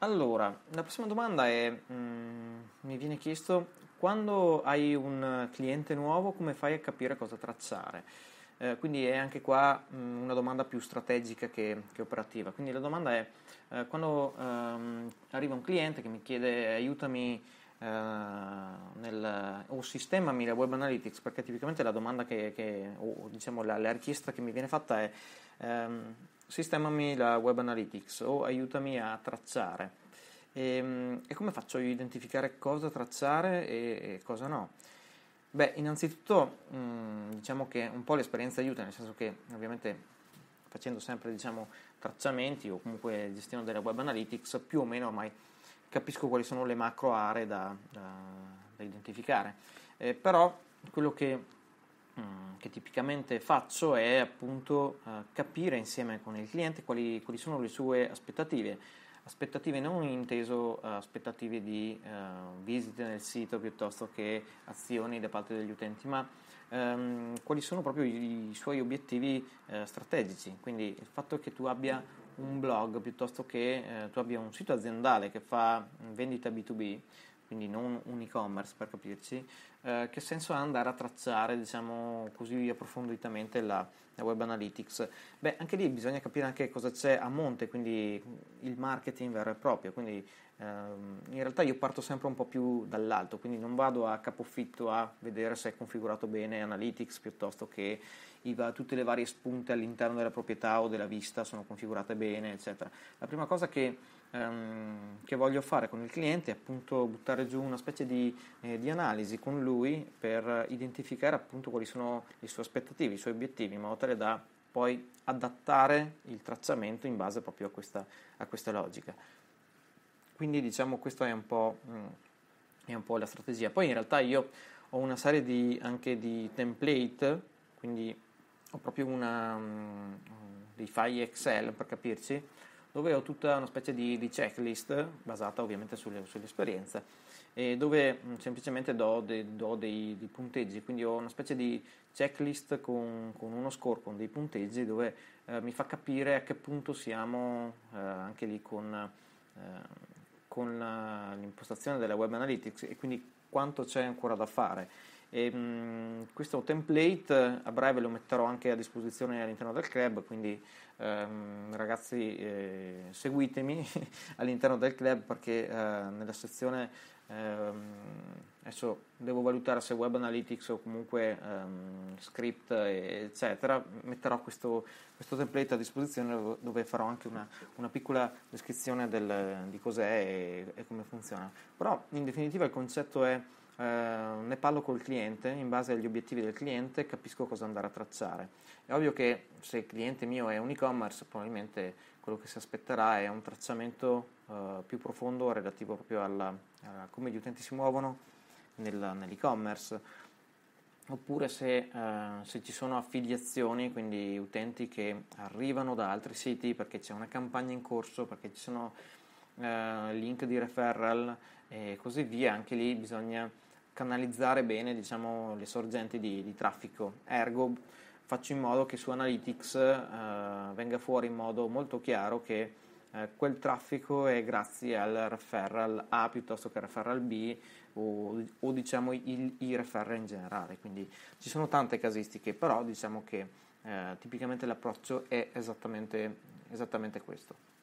Allora, la prossima domanda è, mm, mi viene chiesto, quando hai un cliente nuovo come fai a capire cosa tracciare? Eh, quindi è anche qua mh, mm, una domanda più strategica che, che, operativa. Quindi la domanda è, eh, quando ehm, arriva un cliente che mi chiede aiutami eh, nel, o sistemami la web analytics, perché tipicamente la domanda che, che o diciamo la, la, richiesta che mi viene fatta è... Ehm, sistemami la web analytics o aiutami a tracciare. E, ehm, e come faccio io a identificare cosa tracciare e, e cosa no? Beh, innanzitutto mh, mm, diciamo che un po' l'esperienza aiuta, nel senso che ovviamente facendo sempre diciamo, tracciamenti o comunque gestione della web analytics, più o meno ormai capisco quali sono le macro aree da, da, da identificare. Eh, però quello che Mm, che tipicamente faccio è appunto eh, capire insieme con il cliente quali, quali, sono le sue aspettative. Aspettative non inteso eh, aspettative di eh, visite nel sito piuttosto che azioni da parte degli utenti, ma ehm, quali sono proprio i, i suoi obiettivi eh, strategici. Quindi il fatto che tu abbia un blog piuttosto che eh, tu abbia un sito aziendale che fa mm, vendita B2B, quindi non un e-commerce per capirci, eh, che senso ha andare a tracciare, diciamo così approfonditamente la, la, web analytics? Beh, anche lì bisogna capire anche cosa c'è a monte, quindi il marketing vero e proprio, quindi ehm, in realtà io parto sempre un po' più dall'alto, quindi non vado a capofitto a vedere se è configurato bene analytics piuttosto che IVA, tutte le varie spunte all'interno della proprietà o della vista sono configurate bene, eccetera. La prima cosa che ehm, che voglio fare con il cliente è appunto buttare giù una specie di, eh, di analisi con lui lui per identificare appunto quali sono le sue aspettative, i suoi obiettivi, in modo tale da poi adattare il tracciamento in base proprio a questa, a questa logica. Quindi diciamo questa è un, mm, è un, po', la strategia. Poi in realtà io ho una serie di, anche di template, quindi ho proprio una, mm, dei file Excel per capirci, dove ho tutta una specie di, di checklist basata ovviamente sulle, sull'esperienza dove mm, semplicemente do, de, do dei, dei, punteggi, quindi ho una specie di checklist con, con uno score, con dei punteggi dove eh, mi fa capire a che punto siamo eh, anche lì con, eh, con la, l'impostazione della web analytics e quindi quanto c'è ancora da fare. E, mh, mm, questo template a breve lo metterò anche a disposizione all'interno del club, quindi ehm, ragazzi eh, seguitemi all'interno del club perché eh, nella sezione ehm, adesso devo valutare se web analytics o comunque ehm, script eccetera, metterò questo, questo, template a disposizione dove farò anche una, una piccola descrizione del, di cos'è e, e come funziona. Però in definitiva il concetto è Ehm, ne parlo col cliente, in base agli obiettivi del cliente capisco cosa andare a tracciare. È ovvio che se il cliente mio è un e-commerce, probabilmente quello che si aspetterà è un tracciamento eh, più profondo relativo proprio alla, a come gli utenti si muovono nel, nell'e-commerce. Oppure se, eh, se ci sono affiliazioni, quindi utenti che arrivano da altri siti perché c'è una campagna in corso, perché ci sono eh, link di referral e così via, anche lì bisogna canalizzare bene diciamo, le sorgenti di, di, traffico. Ergo faccio in modo che su Analytics eh, venga fuori in modo molto chiaro che eh, quel traffico è grazie al referral A piuttosto che al referral B o, o diciamo il, i referral in generale. Quindi ci sono tante casistiche, però diciamo che eh, tipicamente l'approccio è esattamente, esattamente questo.